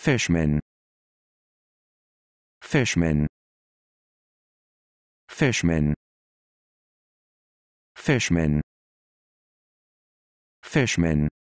Fishman Fishman Fishman Fishman Fishman